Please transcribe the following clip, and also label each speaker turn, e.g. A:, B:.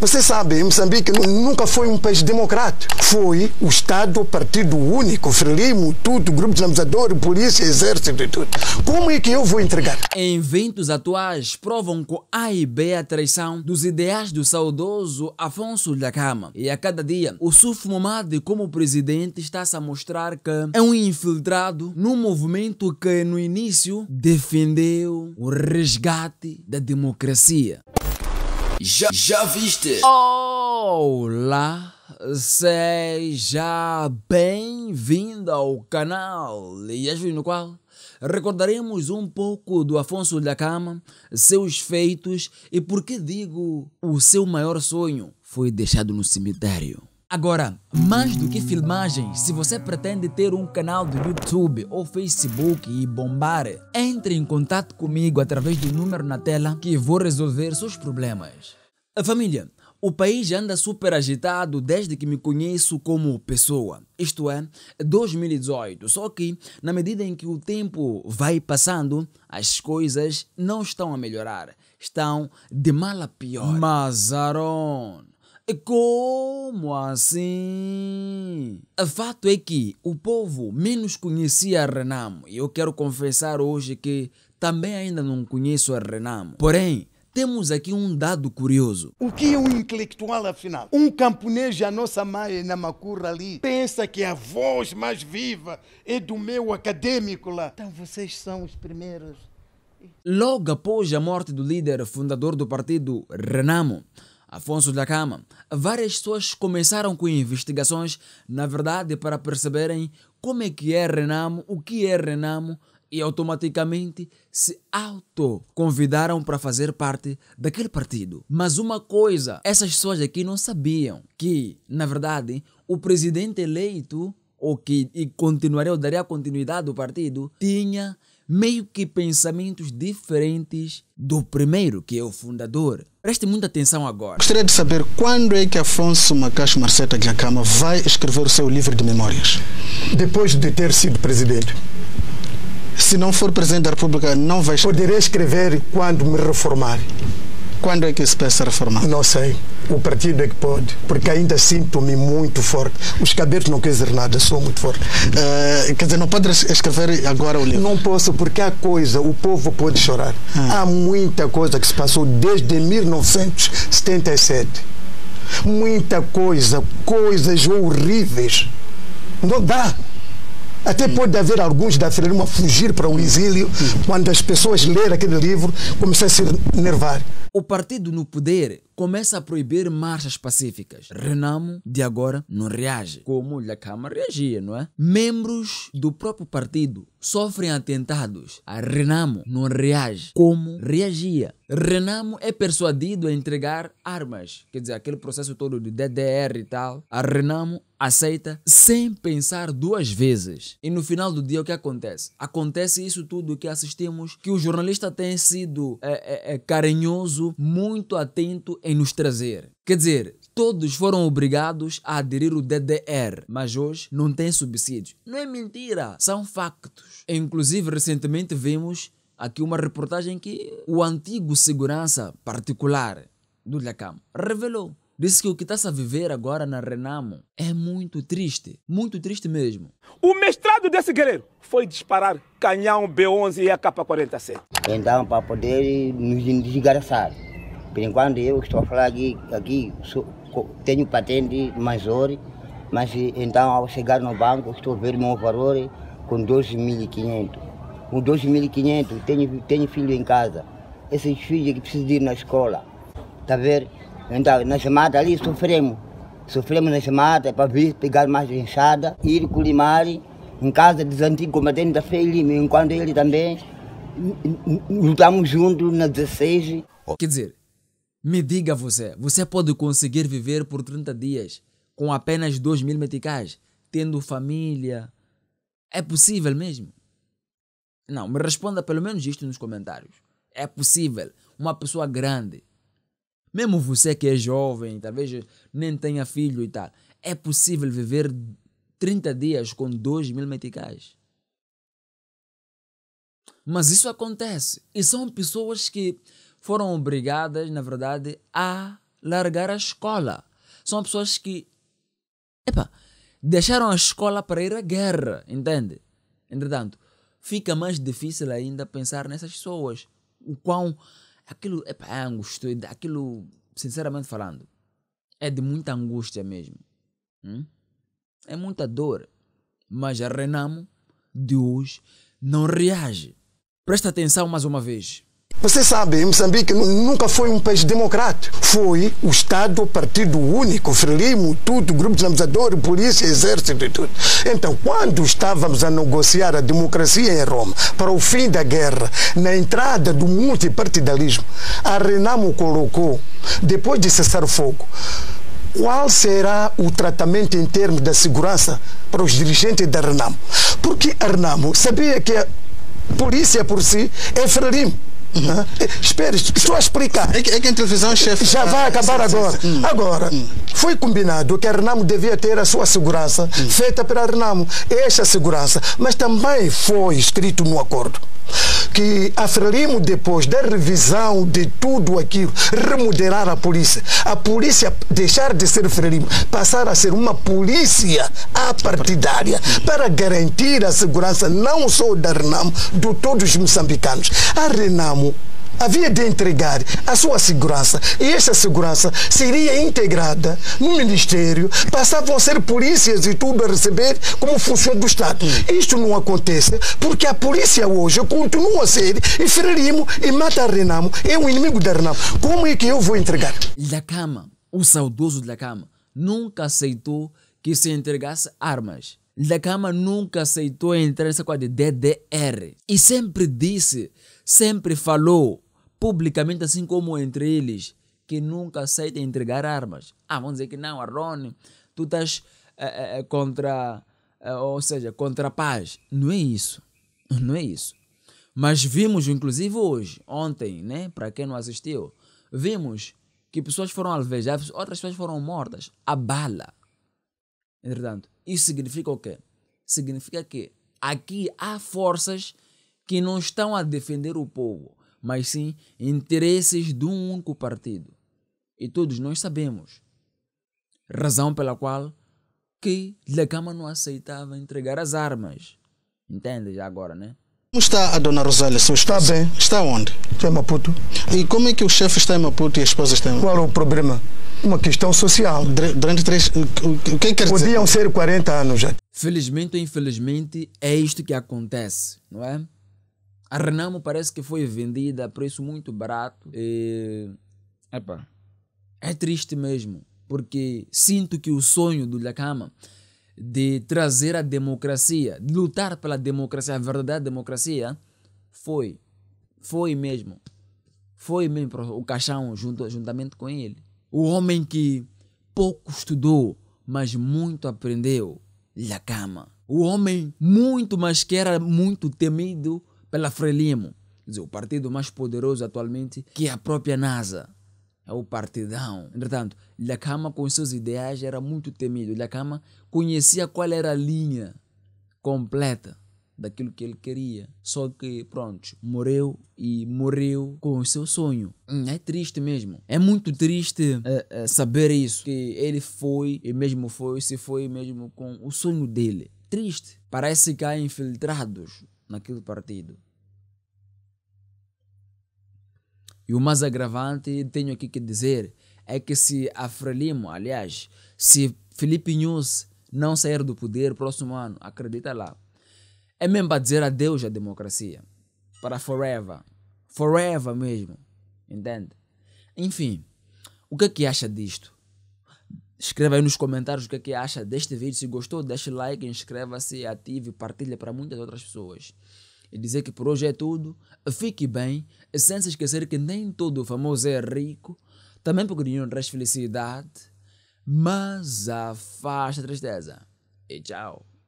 A: Você sabe, Moçambique nunca foi um país democrático. Foi o Estado, o Partido Único, Frelimo, tudo, grupo dinamizador, polícia, exército e tudo. Como é que eu vou entregar?
B: Inventos atuais provam com A e B a traição dos ideais do saudoso Afonso da Cama. E a cada dia, o Suf Momad, como presidente, está-se a mostrar que é um infiltrado num movimento que, no início, defendeu o resgate da democracia. Já, já viste? Olá, seja bem-vindo ao canal e hoje no qual recordaremos um pouco do Afonso da Cama, seus feitos e por que digo o seu maior sonho foi deixado no cemitério. Agora, mais do que filmagens, se você pretende ter um canal do YouTube ou Facebook e bombar, entre em contato comigo através do número na tela que vou resolver seus problemas. A família, o país anda super agitado desde que me conheço como pessoa, isto é, 2018. Só que, na medida em que o tempo vai passando, as coisas não estão a melhorar, estão de mal a pior. Mazaron. Como assim? Fato é que o povo menos conhecia Renamo e eu quero confessar hoje que também ainda não conheço a Renamo. Porém, temos aqui um dado curioso.
A: O que é um intelectual, afinal? Um camponês da nossa mãe, na Macurra ali, pensa que a voz mais viva é do meu acadêmico lá. Então vocês são os primeiros.
B: Logo após a morte do líder fundador do partido, Renamo, Afonso da Cama, várias pessoas começaram com investigações, na verdade, para perceberem como é que é Renamo, o que é Renamo, e automaticamente se auto convidaram para fazer parte daquele partido. Mas uma coisa, essas pessoas aqui não sabiam que, na verdade, o presidente eleito, ou que e continuaria ou daria continuidade ao partido, tinha meio que pensamentos diferentes do primeiro, que é o fundador. Preste muita atenção agora.
A: Gostaria de saber quando é que Afonso Macacho Marceta Giacama vai escrever o seu livro de memórias? Depois de ter sido presidente. Se não for presidente da República, não vai escrever. Poderei escrever quando me reformar. Quando é que se pensa reformar? Não sei. O partido é que pode, porque ainda sinto-me muito forte. Os cabelos não querem dizer nada, sou muito forte. Uh, quer dizer, não pode escrever agora o livro? Não posso, porque há coisa, o povo pode chorar. Hum. Há muita coisa que se passou desde 1977. Muita coisa, coisas horríveis. Não dá. Até hum. pode haver alguns da Frelimo fugir para o exílio hum. quando as pessoas lerem aquele livro começam a se nervar.
B: O partido no poder começa a proibir marchas pacíficas. Renamo, de agora, não reage, como a Câmara reagia, não é? Membros do próprio partido sofrem atentados. A Renamo não reage, como reagia Renamo é persuadido a entregar armas. Quer dizer, aquele processo todo de DDR e tal. A Renamo aceita sem pensar duas vezes. E no final do dia, o que acontece? Acontece isso tudo que assistimos, que o jornalista tem sido é, é, é, carinhoso, muito atento em nos trazer. Quer dizer, todos foram obrigados a aderir o DDR, mas hoje não tem subsídio. Não é mentira, são factos. Inclusive, recentemente vimos aqui uma reportagem que o antigo segurança particular do Lacam revelou. Disse que o que está a viver agora na Renamo é muito triste, muito triste mesmo.
A: O mestrado desse guerreiro foi disparar canhão B11 e AK-47.
B: Então, para poder nos desgraçar, por enquanto eu estou a falar aqui, aqui
A: sou, tenho patente maior, mas então ao chegar no banco estou a ver meu valor com 12.500 com 2.500, tenho, tenho
B: filho em casa. Esses filhos que precisam ir na escola. Está a ver? Então, na chamada ali sofremos. Sofremos na chamada para vir pegar mais enxada, ir com o culimar em casa dos antigos combatentes da tá FEILIM, enquanto ele também lutamos juntos na 16. Quer dizer, me diga você, você pode conseguir viver por 30 dias com apenas 2 mil meticais, tendo família? É possível mesmo? Não, me responda pelo menos isto nos comentários. É possível uma pessoa grande, mesmo você que é jovem, talvez nem tenha filho e tal, é possível viver 30 dias com 2 mil meticais. Mas isso acontece. E são pessoas que foram obrigadas, na verdade, a largar a escola. São pessoas que, epa, deixaram a escola para ir à guerra, entende? Entretanto, fica mais difícil ainda pensar nessas pessoas. O quão aquilo é é angústia, aquilo, sinceramente falando, é de muita angústia mesmo. Hum? É muita dor. Mas a Renamo de hoje não reage. Presta atenção mais uma
A: vez. Vocês sabem, Moçambique nunca foi um país democrático. Foi o Estado, o Partido Único, Frelimo, tudo, grupo dinamizador, polícia, exército e tudo. Então, quando estávamos a negociar a democracia em Roma, para o fim da guerra, na entrada do multipartidalismo, a Renamo colocou, depois de cessar o fogo, qual será o tratamento em termos da segurança para os dirigentes da Renamo? Porque a Renamo sabia que a polícia por si é Frelimo. Espere, estou a explicar. É que, é que a televisão é chefe. Já né? vai acabar agora. Sim, sim. Hum, agora, hum. foi combinado que a Renamo devia ter a sua segurança hum. feita pela Renamo. Esta segurança. Mas também foi escrito no acordo que aferimos depois da revisão de tudo aquilo, remodelar a polícia. A polícia deixar de ser Frelimo, passar a ser uma polícia apartidária para garantir a segurança não só da Renamo, de todos os moçambicanos. A Renamo havia de entregar a sua segurança. E esta segurança seria integrada no Ministério, passavam a ser polícias e tudo a receber como função do Estado. Isto não acontece porque a polícia hoje continua a ser e Frelimo e mata Renamo, é um inimigo da Renamo. Como é que eu vou entregar?
B: Lacama, o saudoso Lacama, nunca aceitou que se entregasse armas. Lacama nunca aceitou entrar nessa coisa de DDR. E sempre disse, sempre falou publicamente, assim como entre eles, que nunca aceita entregar armas. Ah, vão dizer que não, Arrone, tu estás é, é, contra, é, ou seja, contra a paz. Não é isso, não é isso. Mas vimos, inclusive hoje, ontem, né, para quem não assistiu, vimos que pessoas foram alvejadas, outras pessoas foram mortas, a bala. Entretanto, isso significa o quê? Significa que aqui há forças que não estão a defender o povo, mas sim interesses de um único partido. E todos nós sabemos. Razão pela qual que La não aceitava entregar as armas. Entende já agora, né?
A: Como está a dona Rosália? está bem. Está onde? Está em Maputo. E como é que o chefe está em Maputo e a esposa está em Maputo? Qual o problema? Uma questão social. Durante três. O é que quer Podiam ser 40 anos já.
B: Felizmente ou infelizmente, é isto que acontece, não é? A Renamo parece que foi vendida a preço muito barato. E, epa, é triste mesmo, porque sinto que o sonho do Lacama de trazer a democracia, de lutar pela democracia, a verdadeira democracia, foi. Foi mesmo. Foi mesmo o Caixão junto, juntamente com ele. O homem que pouco estudou, mas muito aprendeu. Lacama. O homem muito, mas que era muito temido pela Frelimo, quer dizer, o partido mais poderoso atualmente, que é a própria NASA. É o partidão. Entretanto, Lhakama com seus ideais era muito temido. Lhakama conhecia qual era a linha completa daquilo que ele queria. Só que, pronto, morreu e morreu com o seu sonho. Hum, é triste mesmo. É muito triste eh, eh, saber isso. Que ele foi, e mesmo foi, se foi mesmo com o sonho dele. Triste. Parece que há infiltrados naquele partido. E o mais agravante, tenho aqui que dizer, é que se a Frelimo, aliás, se Felipe News não sair do poder próximo ano, acredita lá, é mesmo para dizer adeus à democracia. Para forever. Forever mesmo. Entende? Enfim, o que é que acha disto? Escreva aí nos comentários o que é que acha deste vídeo. Se gostou, deixe like, inscreva-se, ative e partilhe para muitas outras pessoas e dizer que por hoje é tudo, fique bem, sem se esquecer que nem todo famoso é rico, também porque nenhum traz felicidade, mas afasta a tristeza. E tchau.